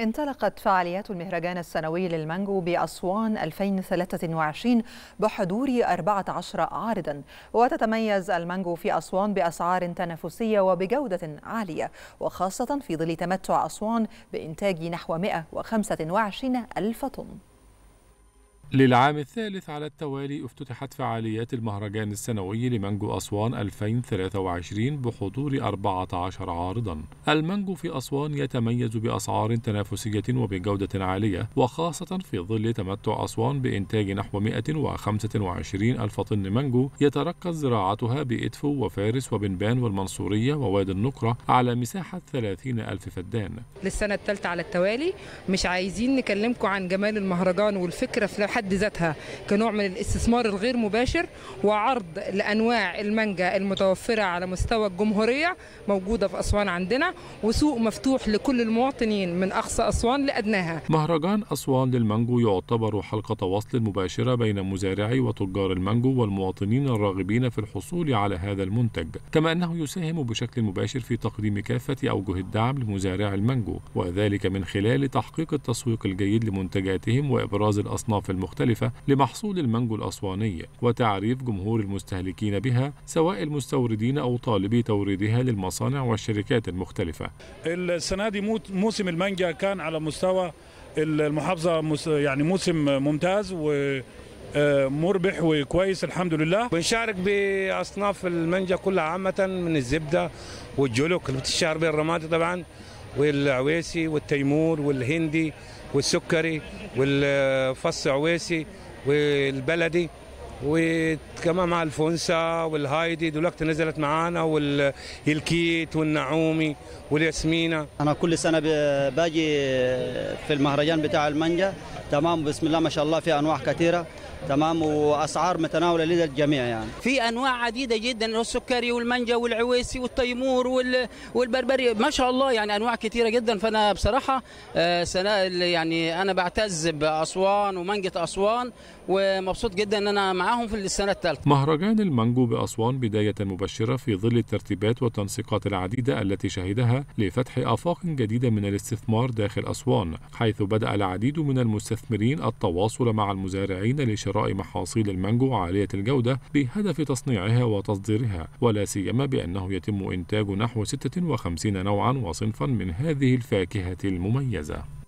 انطلقت فعاليات المهرجان السنوي للمانجو بأسوان 2023 بحضور 14 عارضا وتتميز المانجو في أسوان بأسعار تنافسية وبجودة عالية وخاصة في ظل تمتع أسوان بإنتاج نحو 125 ألف طن للعام الثالث على التوالي افتتحت فعاليات المهرجان السنوي لمانجو أسوان 2023 بحضور 14 عارضا المانجو في أسوان يتميز بأسعار تنافسية وبجودة عالية وخاصة في ظل تمتع أسوان بإنتاج نحو 125 ألف طن مانجو يتركز زراعتها بإدفو وفارس وبنبان والمنصورية ووادي النقرة على مساحة 30 ألف فدان للسنة الثالثة على التوالي مش عايزين نكلمكم عن جمال المهرجان والفكرة في بحد ذاتها كنوع من الاستثمار الغير مباشر وعرض لانواع المانجا المتوفره على مستوى الجمهوريه موجوده في اسوان عندنا وسوق مفتوح لكل المواطنين من اقصى اسوان لادناها. مهرجان اسوان للمانجو يعتبر حلقه وصل مباشره بين مزارعي وتجار المانجو والمواطنين الراغبين في الحصول على هذا المنتج، كما انه يساهم بشكل مباشر في تقديم كافه اوجه الدعم لمزارع المانجو وذلك من خلال تحقيق التسويق الجيد لمنتجاتهم وابراز الاصناف الم... مختلفة لمحصول المانجو الأسواني وتعريف جمهور المستهلكين بها سواء المستوردين أو طالبي توريدها للمصانع والشركات المختلفة السنة دي موسم المانجا كان على مستوى المحافظة يعني موسم ممتاز و آه، مربح وكويس الحمد لله بنشارك باصناف المانجا كلها عامه من الزبده والجلوك اللي بتشتهر بها الرمادي طبعا والعويسي والتيمور والهندي والسكري والفص عويسي والبلدي وكمان مع الفونسا والهايدي دلوقتي نزلت معانا والكيت والنعومي والياسمينة أنا كل سنة باجي في المهرجان بتاع المانجا تمام بسم الله ما شاء الله في انواع كثيره تمام واسعار متناوله لدى الجميع يعني في انواع عديده جدا السكري والمانجا والعويسي والتيمور والبربري ما شاء الله يعني انواع كثيره جدا فانا بصراحه آه، سنة يعني انا بعتز باسوان ومانجة اسوان ومبسوط جدا ان انا معاهم في السنه الثالثه مهرجان المانجو باسوان بدايه مبشره في ظل الترتيبات والتنسيقات العديده التي شهدها لفتح افاق جديده من الاستثمار داخل اسوان حيث بدا العديد من المستثمرين المستثمرين التواصل مع المزارعين لشراء محاصيل المانجو عالية الجودة بهدف تصنيعها وتصديرها ولا سيما بأنه يتم إنتاج نحو 56 نوعا وصنفا من هذه الفاكهة المميزة